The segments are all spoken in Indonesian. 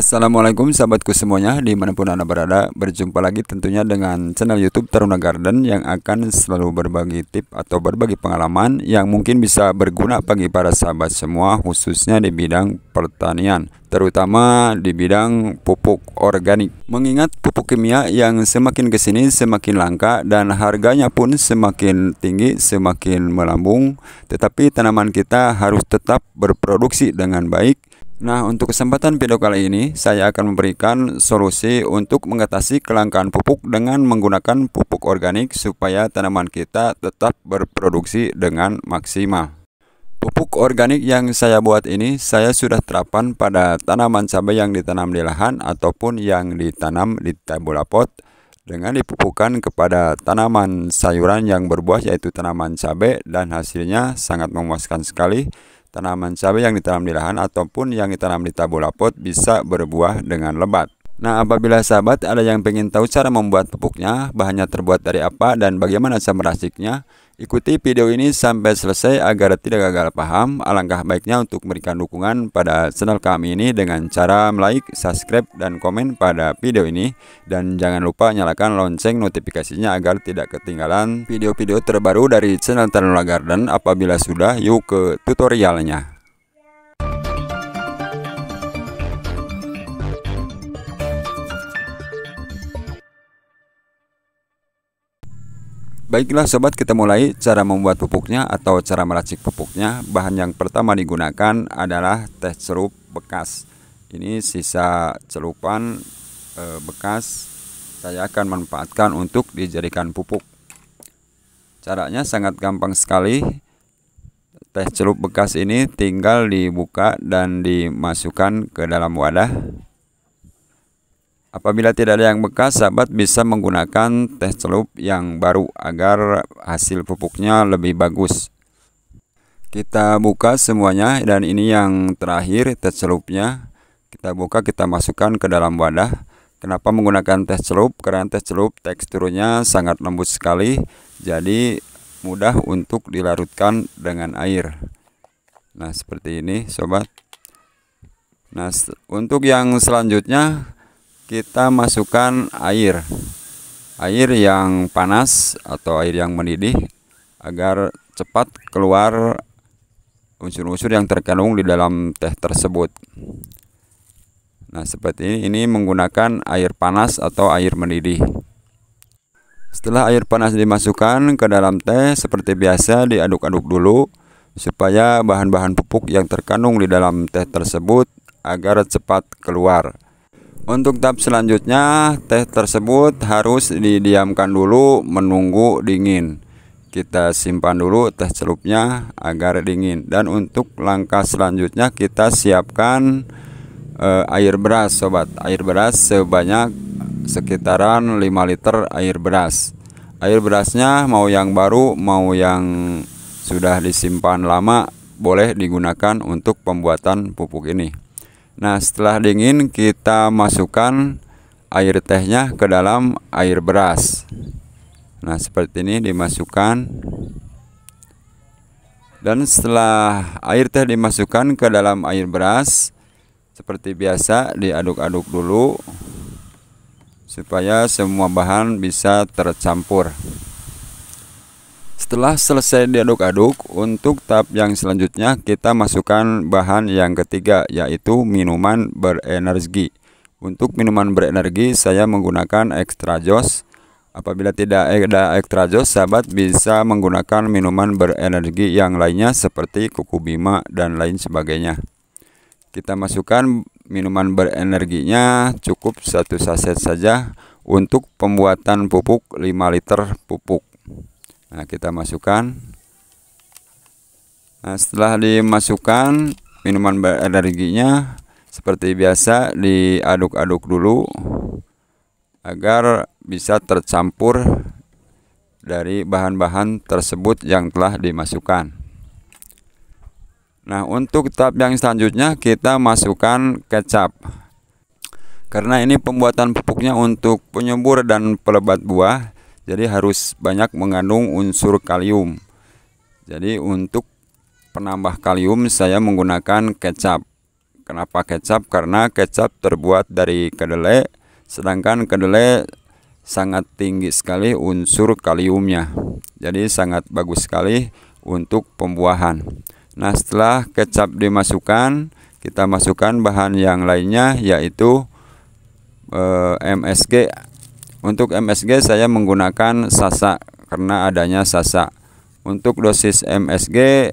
Assalamualaikum sahabatku semuanya dimanapun anda berada Berjumpa lagi tentunya dengan channel youtube Taruna Garden Yang akan selalu berbagi tip atau berbagi pengalaman Yang mungkin bisa berguna bagi para sahabat semua Khususnya di bidang pertanian Terutama di bidang pupuk organik Mengingat pupuk kimia yang semakin kesini semakin langka Dan harganya pun semakin tinggi semakin melambung Tetapi tanaman kita harus tetap berproduksi dengan baik Nah, untuk kesempatan video kali ini, saya akan memberikan solusi untuk mengatasi kelangkaan pupuk dengan menggunakan pupuk organik supaya tanaman kita tetap berproduksi dengan maksimal. Pupuk organik yang saya buat ini saya sudah terapkan pada tanaman cabai yang ditanam di lahan ataupun yang ditanam di tabula pot dengan dipupukan kepada tanaman sayuran yang berbuah yaitu tanaman cabai dan hasilnya sangat memuaskan sekali Tanaman cabai yang ditanam di lahan ataupun yang ditanam di tabula pot bisa berbuah dengan lebat. Nah, apabila sahabat ada yang ingin tahu cara membuat pupuknya, bahannya terbuat dari apa, dan bagaimana cara merasiknya? Ikuti video ini sampai selesai agar tidak gagal paham. Alangkah baiknya untuk memberikan dukungan pada channel kami ini dengan cara like, subscribe, dan komen pada video ini. Dan jangan lupa nyalakan lonceng notifikasinya agar tidak ketinggalan video-video terbaru dari channel Tanula Garden. Apabila sudah, yuk ke tutorialnya. Baiklah sobat kita mulai cara membuat pupuknya atau cara meracik pupuknya Bahan yang pertama digunakan adalah teh celup bekas Ini sisa celupan e, bekas saya akan manfaatkan untuk dijadikan pupuk Caranya sangat gampang sekali Teh celup bekas ini tinggal dibuka dan dimasukkan ke dalam wadah Apabila tidak ada yang bekas, sahabat bisa menggunakan teh celup yang baru agar hasil pupuknya lebih bagus. Kita buka semuanya dan ini yang terakhir teh celupnya. Kita buka, kita masukkan ke dalam wadah. Kenapa menggunakan teh celup? Karena teh celup teksturnya sangat lembut sekali, jadi mudah untuk dilarutkan dengan air. Nah, seperti ini, sobat. Nah, untuk yang selanjutnya kita masukkan air air yang panas atau air yang mendidih agar cepat keluar unsur-unsur yang terkandung di dalam teh tersebut nah seperti ini ini menggunakan air panas atau air mendidih setelah air panas dimasukkan ke dalam teh seperti biasa diaduk-aduk dulu supaya bahan-bahan pupuk yang terkandung di dalam teh tersebut agar cepat keluar untuk tahap selanjutnya, teh tersebut harus didiamkan dulu menunggu dingin. Kita simpan dulu teh celupnya agar dingin. Dan untuk langkah selanjutnya kita siapkan eh, air beras, sobat. Air beras sebanyak sekitaran 5 liter air beras. Air berasnya mau yang baru, mau yang sudah disimpan lama boleh digunakan untuk pembuatan pupuk ini. Nah setelah dingin kita masukkan air tehnya ke dalam air beras Nah seperti ini dimasukkan Dan setelah air teh dimasukkan ke dalam air beras Seperti biasa diaduk-aduk dulu Supaya semua bahan bisa tercampur setelah selesai diaduk-aduk, untuk tahap yang selanjutnya kita masukkan bahan yang ketiga yaitu minuman berenergi. Untuk minuman berenergi saya menggunakan extra jos. Apabila tidak ada extra jos, sahabat bisa menggunakan minuman berenergi yang lainnya seperti kuku bima dan lain sebagainya. Kita masukkan minuman berenerginya cukup satu saset saja untuk pembuatan pupuk 5 liter pupuk. Nah, kita masukkan. Nah, setelah dimasukkan minuman energinya eh, seperti biasa diaduk-aduk dulu agar bisa tercampur dari bahan-bahan tersebut yang telah dimasukkan. Nah, untuk tahap yang selanjutnya kita masukkan kecap. Karena ini pembuatan pupuknya untuk penyembur dan pelebat buah, jadi harus banyak mengandung unsur kalium jadi untuk penambah kalium saya menggunakan kecap kenapa kecap karena kecap terbuat dari kedelai sedangkan kedelai sangat tinggi sekali unsur kaliumnya jadi sangat bagus sekali untuk pembuahan nah setelah kecap dimasukkan kita masukkan bahan yang lainnya yaitu eh, MSG untuk MSG saya menggunakan Sasa karena adanya Sasa. Untuk dosis MSG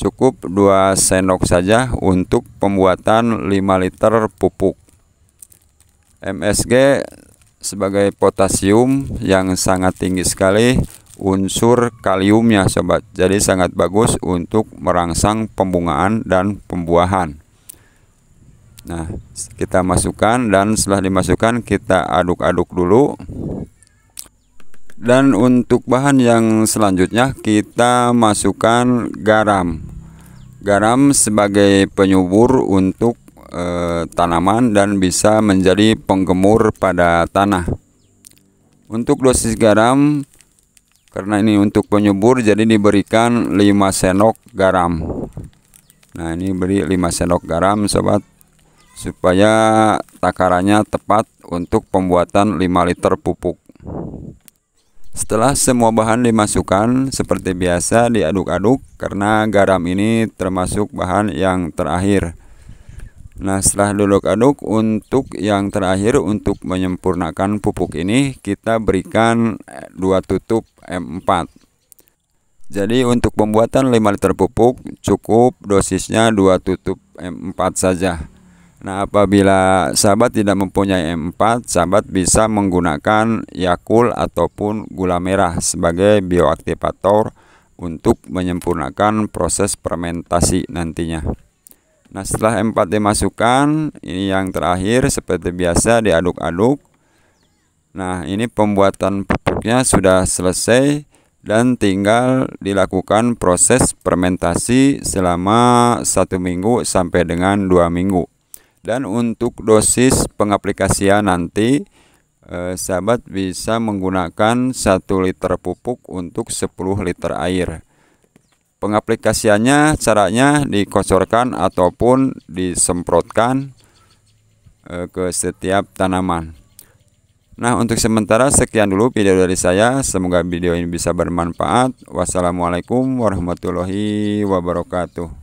cukup 2 sendok saja untuk pembuatan 5 liter pupuk. MSG sebagai potasium yang sangat tinggi sekali unsur kaliumnya sobat. Jadi sangat bagus untuk merangsang pembungaan dan pembuahan. Nah, kita masukkan dan setelah dimasukkan kita aduk-aduk dulu. Dan untuk bahan yang selanjutnya kita masukkan garam. Garam sebagai penyubur untuk e, tanaman dan bisa menjadi penggemur pada tanah. Untuk dosis garam karena ini untuk penyubur jadi diberikan 5 sendok garam. Nah, ini beri 5 sendok garam sobat supaya takarannya tepat untuk pembuatan 5 liter pupuk setelah semua bahan dimasukkan seperti biasa diaduk-aduk karena garam ini termasuk bahan yang terakhir Nah setelah duduk-aduk untuk yang terakhir untuk menyempurnakan pupuk ini kita berikan dua tutup M4 Jadi untuk pembuatan 5 liter pupuk cukup dosisnya dua tutup M4 saja Nah, apabila sahabat tidak mempunyai M4, sahabat bisa menggunakan Yakul ataupun gula merah sebagai bioaktivator untuk menyempurnakan proses fermentasi nantinya. Nah, setelah M4 dimasukkan, ini yang terakhir seperti biasa diaduk-aduk. Nah, ini pembuatan pupuknya sudah selesai dan tinggal dilakukan proses fermentasi selama satu minggu sampai dengan dua minggu. Dan untuk dosis pengaplikasian nanti eh, sahabat bisa menggunakan 1 liter pupuk untuk 10 liter air. Pengaplikasiannya caranya dikocorkan ataupun disemprotkan eh, ke setiap tanaman. Nah, untuk sementara sekian dulu video dari saya. Semoga video ini bisa bermanfaat. Wassalamualaikum warahmatullahi wabarakatuh.